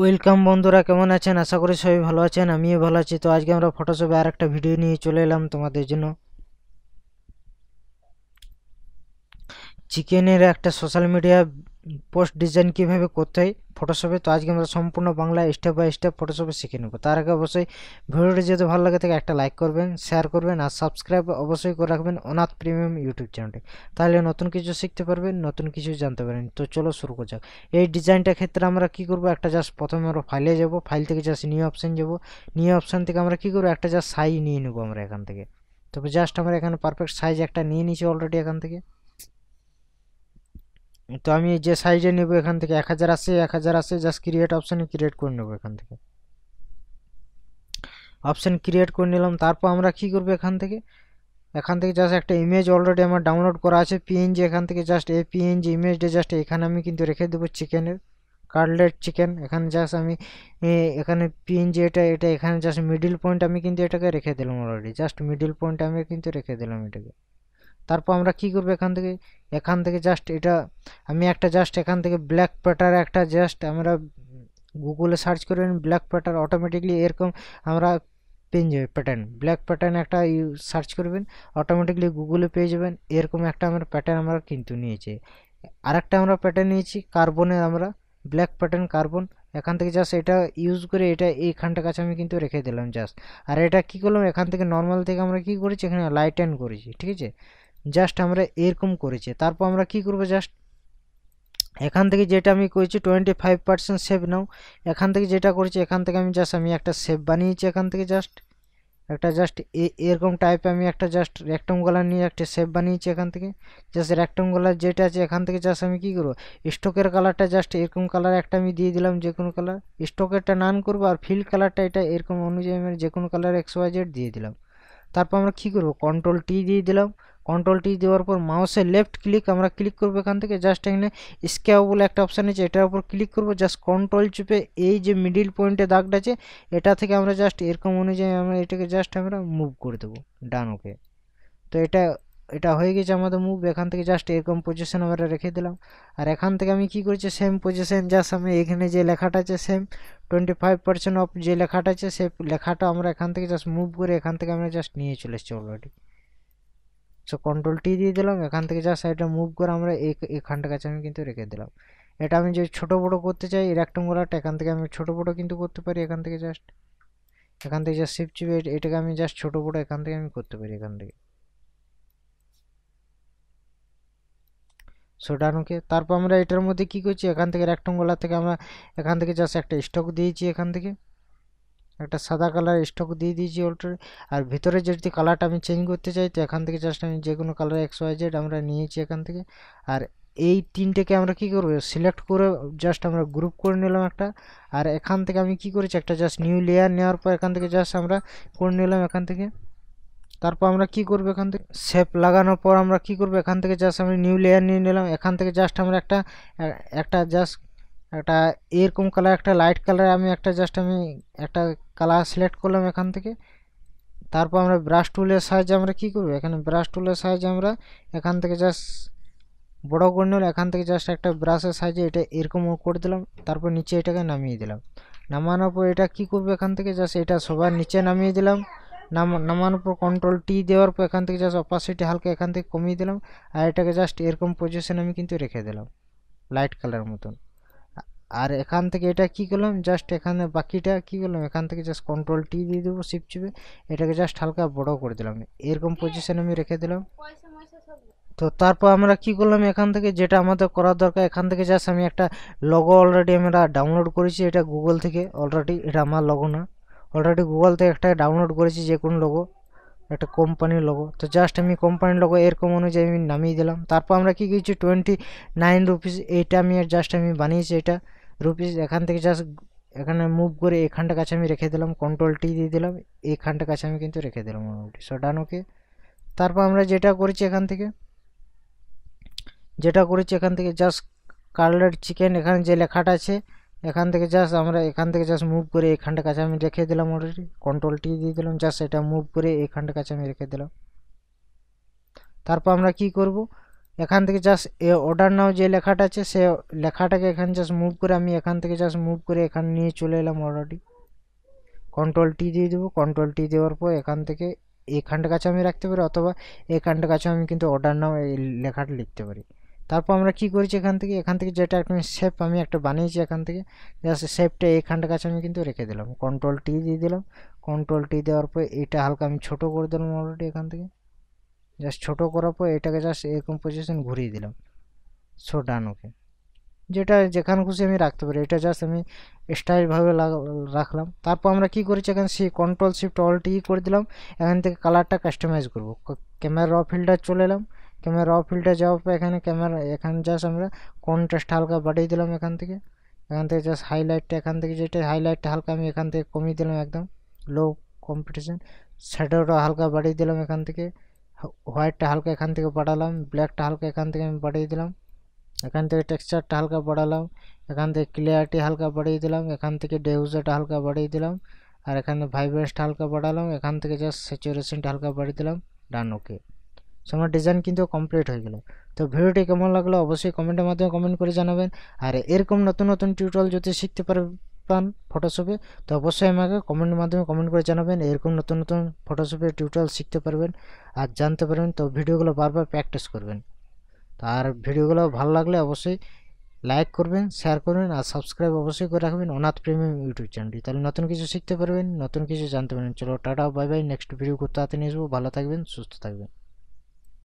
welcome বন্ধুরা কেমন আছেন আশা করি সবাই ভালো আছেন আমিও ভালো আছি তো আজকে আমরা ফটোশপে আর একটা ভিডিও নিয়ে চলে এলাম তোমাদের জন্য চিকেনের একটা সোশ্যাল মিডিয়া পোস্ট ডিজাইন কীভাবে করতে হয় ফটোশপে তো আজকে আমরা সম্পূর্ণ বাংলায় স্টেপ বাই স্টেপ ফটোশপে শিখে নেব তার আগে অবশ্যই ভিডিওটি যদি ভালো লাগে থাকে একটা লাইক করবেন শেয়ার করবেন আর সাবস্ক্রাইব অবশ্যই করে রাখবেন অনাথ প্রিমিয়াম ইউটিউব চ্যানেলটি তাহলে নতুন কিছু শিখতে পারবেন নতুন কিছু জানতে পারেন তো চলো শুরু করে যাক এই ডিজাইনটার ক্ষেত্রে আমরা কি করব একটা জাস্ট প্রথমে আমরা ফাইলে যাব ফাইল থেকে জাস্ট নিউ অপশান যাব নিউ অপশান থেকে আমরা কি করব একটা জাস্ট সাইজ নিয়ে নেবো আমরা এখান থেকে তবে জাস্ট আমরা এখানে পারফেক্ট সাইজ একটা নিয়ে নিয়েছি অলরেডি এখান থেকে তো আমি যে সাইজে নেব এখান থেকে এক হাজার আসে এক হাজার আসে জাস্ট ক্রিয়েট অপশানে ক্রিয়েট করে নেব এখান থেকে অপশান ক্রিয়েট করে নিলাম তারপর আমরা কি করব এখান থেকে এখান থেকে জাস্ট একটা ইমেজ অলরেডি আমার ডাউনলোড করা আছে পিএনজি এখান থেকে জাস্ট এই পিএনজি ইমেজটা জাস্ট এখানে আমি কিন্তু রেখে দেবো চিকেনের কাটলেট চিকেন এখানে জাস্ট আমি এখানে পিএনজি এটা এটা এখানে জাস্ট মিডিল পয়েন্ট আমি কিন্তু এটাকে রেখে দিলাম অলরেডি জাস্ট মিডিল পয়েন্ট আমি কিন্তু রেখে দিলাম এটাকে তারপর আমরা কি করব এখান থেকে এখান থেকে জাস্ট এটা আমি একটা জাস্ট এখান থেকে ব্ল্যাক প্যাটার একটা জাস্ট আমরা গুগলে সার্চ করে ব্ল্যাক প্যাটার অটোমেটিকলি এরকম আমরা পেন যাবে প্যাটার্ন ব্ল্যাক প্যাটার্ন একটা সার্চ করবেন অটোমেটিকলি গুগলে পেয়ে যাবেন এরকম একটা আমরা প্যাটার্ন আমরা কিন্তু নিয়েছি আরেকটা আমরা প্যাটার্ন নিয়েছি কার্বনের আমরা ব্ল্যাক প্যাটার্ন কার্বন এখান থেকে জাস্ট এটা ইউজ করে এটা এইখানটার কাছে আমি কিন্তু রেখে দিলাম জাস্ট আর এটা কি করলাম এখান থেকে নর্মাল থেকে আমরা কি করেছি এখানে লাইট অ্যান্ড করেছি ঠিক আছে জাস্ট আমরা এরকম করেছি তারপর আমরা কি করব জাস্ট এখান থেকে যেটা আমি করেছি twenty five percent save now এখান থেকে যেটা করেছি এখান থেকে আমি জাস্ট আমি একটা সেভ বানিয়েছি এখান থেকে জাস্ট একটা জাস্ট এরকম টাইপে আমি একটা জাস্ট রেক্টঙ্গুলার নিয়ে একটা সেভ বানিয়েছি এখান থেকে জাস্ট গলার যেটা আছে এখান থেকে জাস্ট আমি কী করবো স্টোকের কালারটা জাস্ট এরকম কালার একটা আমি দিয়ে দিলাম যে কোনো কালার স্টোকেরটা নান করবো আর ফিল্ড কালারটা এটা এরকম অনুযায়ী আমি যে কোনো কালার এক্স ওয়াই জেড দিয়ে দিলাম তারপর আমরা কী করবো কন্ট্রোল টি দিয়ে দিলাম কন্ট্রোল টি দেওয়ার পর মাউসে লেফট ক্লিক আমরা ক্লিক করবো এখান থেকে জাস্ট এখানে স্ক্যাও বলে একটা অপশান আছে এটার উপর ক্লিক করবো জাস্ট কন্ট্রোল চুপে এই যে মিডিল পয়েন্টে দাগটা আছে এটা থেকে আমরা জাস্ট এরকম অনুযায়ী আমরা এটাকে জাস্ট আমরা মুভ করে দেবো ডান ওকে তো এটা এটা হয়ে গেছে আমাদের মুভ এখান থেকে জাস্ট এরকম পজিশন আমরা রেখে দিলাম আর এখান থেকে আমি কি করছি সেম পজিশন জাস্ট আমি এখানে যে লেখাটা আছে same twenty five percent of যে লেখাটা আছে সে লেখাটা আমরা এখান থেকে জাস্ট মুভ করে এখান থেকে আমরা জাস্ট নিয়ে চলে এসেছি অলরেডি সো কন্ট্রোল টি দিয়ে দিলাম এখান থেকে যা সাইডটা মুভ করে আমরা এখানটা কাছে আমি কিন্তু রেখে দিলাম এটা আমি যে ছোটো বড়ো করতে চাই রেক্টাঙ্গুলারটা এখান থেকে আমি ছোটো বড়ো কিন্তু করতে পারি এখান থেকে জাস্ট এখান থেকে জাস্ট শিফট চিপে এটাকে আমি জাস্ট ছোটো বড়ো এখান থেকে আমি করতে পারি এখান থেকে সো ডানোকে তারপর আমরা এটার মধ্যে কী করছি এখান থেকে রেক্টাঙ্গুলার থেকে আমরা এখান থেকে জাস্ট একটা স্টক দিয়েছি এখান থেকে একটা সাদা কালার স্টক দিয়ে দিয়েছি অল্টার আর ভিতরে যদি কালারটা আমি চেঞ্জ করতে চাই তো এখান থেকে জাস্ট আমি যে কোনো কালার এক্স ওয়াই জেড আমরা নিয়েছি এখান থেকে আর এই তিনটেকে আমরা কি করব সিলেক্ট করে জাস্ট আমরা গ্রুপ করে নিলাম একটা আর এখান থেকে আমি কি করেছি একটা জাস্ট নিউ লেয়ার নেওয়ার পর এখান থেকে জাস্ট আমরা করে নিলাম এখান থেকে তারপর আমরা কি করব এখান থেকে শেপ লাগানোর পর আমরা কি করব এখান থেকে জাস্ট আমি নিউ লেয়ার নিয়ে নিলাম এখান থেকে জাস্ট আমরা একটা একটা জাস্ট একটা এরকম কালার একটা লাইট কালার আমি একটা জাস্ট আমি একটা কালার সিলেক্ট করলাম এখান থেকে তারপর আমরা ব্রাশ টুলের সাহায্যে আমরা কী করবো এখানে ব্রাশ টুলের সাহায্যে আমরা এখান থেকে জাস্ট বড় করে নিলাম এখান থেকে জাস্ট একটা ব্রাশের সাহায্যে এটা এরকম করে দিলাম তারপর নিচে এটাকে নামিয়ে দিলাম নামানোর পর এটা কী করবে এখান থেকে জাস্ট এটা সবার নিচে নামিয়ে দিলাম নাম নামানোর পর কন্ট্রোল টি দেওয়ার পর এখান থেকে জাস্ট অপাসিটি হালকা এখান থেকে কমিয়ে দিলাম আর এটাকে জাস্ট এরকম পজিশন আমি কিন্তু রেখে দিলাম লাইট কালার মতন আর এখান থেকে এটা কি করলাম জাস্ট এখানে বাকিটা কি করলাম এখান থেকে জাস্ট কন্ট্রোল টি দিয়ে দেবো শিপ চিপে এটাকে জাস্ট হালকা বড় করে দিলাম এরকম পজিশন আমি রেখে দিলাম তো তারপর আমরা কি করলাম এখান থেকে যেটা আমাদের করার দরকার এখান থেকে জাস্ট আমি একটা লগো অলরেডি আমরা ডাউনলোড করেছি এটা গুগল থেকে অলরেডি এটা আমার লগো না অলরেডি গুগল থেকে একটা ডাউনলোড করেছি যে কোনো লোগো একটা কোম্পানির লগো তো জাস্ট আমি কোম্পানির লগো এরকম অনুযায়ী আমি নামিয়ে দিলাম তারপর আমরা কি কিছু টোয়েন্টি নাইন রুপিস এইটা আমি জাস্ট আমি বানিয়েছি এটা রুপিস এখান থেকে জাস্ট এখানে মুভ করে এখানটা কাছে আমি রেখে দিলাম কন্ট্রোল টি দিয়ে দিলাম এইখানটা কাছে আমি কিন্তু রেখে দিলাম মোটামুটি সো ওকে তারপর আমরা যেটা করেছি এখান থেকে যেটা করেছি এখান থেকে জাস্ট কার্লার চিকেন এখানে যে লেখাটা আছে এখান থেকে জাস্ট আমরা এখান থেকে জাস্ট মুভ করে এখানটা কাছে আমি রেখে দিলাম অলরেডি কন্ট্রোল টি দিয়ে দিলাম জাস্ট এটা মুভ করে এখানটা কাছে আমি রেখে দিলাম তারপর আমরা কি করবো এখান থেকে জাস্ট এ অর্ডার নাও যে লেখাটা আছে সে লেখাটাকে এখানে জাস্ট মুভ করে আমি এখান থেকে জাস্ট মুভ করে এখানে নিয়ে চলে এলাম অর্ডারটি কন্ট্রোল টি দিয়ে দেবো কন্ট্রোল টি দেওয়ার পর এখান থেকে এখানটা কাছে আমি রাখতে পারি অথবা এখানটা কাছে আমি কিন্তু অর্ডার নাও এই লেখাটা লিখতে পারি তারপর আমরা কি করেছি এখান থেকে এখান থেকে যেটা একটা শেপ আমি একটা বানিয়েছি এখান থেকে জাস্ট শেপটা এখানটা কাছে আমি কিন্তু রেখে দিলাম কন্ট্রোল টি দিয়ে দিলাম কন্ট্রোল টি দেওয়ার পর এটা হালকা আমি ছোটো করে দিলাম অলরেডি এখান থেকে জাস্ট ছোট করার পর এটাকে জাস্ট এরকম পজিশন ঘুরিয়ে দিলাম সো ডান ওকে যেটা যেখানে খুশি আমি রাখতে পারি এটা জাস্ট আমি স্টাইলভাবে রাখলাম তারপর আমরা কি করেছি এখানে সেই কন্ট্রোল শিফট অল টি করে দিলাম এখান থেকে কালারটা কাস্টমাইজ করব ক্যামেরা র ফিল্টার চলে এলাম ক্যামেরা র ফিল্টার যাওয়ার পর এখানে ক্যামেরা এখানে জাস্ট আমরা কন্ট্রাস্ট হালকা বাড়িয়ে দিলাম এখান থেকে এখান থেকে জাস্ট হাইলাইটটা এখান থেকে যেটা হাইলাইটটা হালকা আমি এখান থেকে কমিয়ে দিলাম একদম লো কম্পিটিশন শ্যাডোটা হালকা বাড়িয়ে দিলাম এখান থেকে হোয়াইটটা হালকা এখান থেকে বাড়ালাম ব্ল্যাকটা হালকা এখান থেকে আমি বাড়িয়ে দিলাম এখান থেকে টেক্সচারটা হালকা বাড়ালাম এখান থেকে ক্লিয়ারিটি হালকা বাড়িয়ে দিলাম এখান থেকে ডেউজাটা হালকা বাড়িয়ে দিলাম আর এখানে ভাইব্রেন্সটা হালকা বাড়ালাম এখান থেকে জাস্ট স্যাচুরেশনটা হালকা বাড়িয়ে দিলাম ডান ওকে সো আমার ডিজাইন কিন্তু কমপ্লিট হয়ে গেল তো ভিডিওটি কেমন লাগলো অবশ্যই কমেন্টের মাধ্যমে কমেন্ট করে জানাবেন আর এরকম নতুন নতুন টিউটোরিয়াল যদি শিখতে পারবেন পান ফটোশপে তো অবশ্যই আমাকে কমেন্টের মাধ্যমে কমেন্ট করে জানাবেন এরকম নতুন নতুন ফটোশপের টিউটোরিয়াল শিখতে পারবেন আর জানতে পারবেন তো ভিডিওগুলো বারবার প্র্যাকটিস করবেন আর ভিডিওগুলো ভালো লাগলে অবশ্যই লাইক করবেন শেয়ার করবেন আর সাবস্ক্রাইব অবশ্যই করে রাখবেন অনাথ প্রেমিয়াম ইউটিউব চ্যানেলটি তাহলে নতুন কিছু শিখতে পারবেন নতুন কিছু জানতে পারবেন চলো টাটা বাই বাই নেক্সট ভিডিও করতে হাতে নিয়ে আসবো ভালো থাকবেন সুস্থ থাকবেন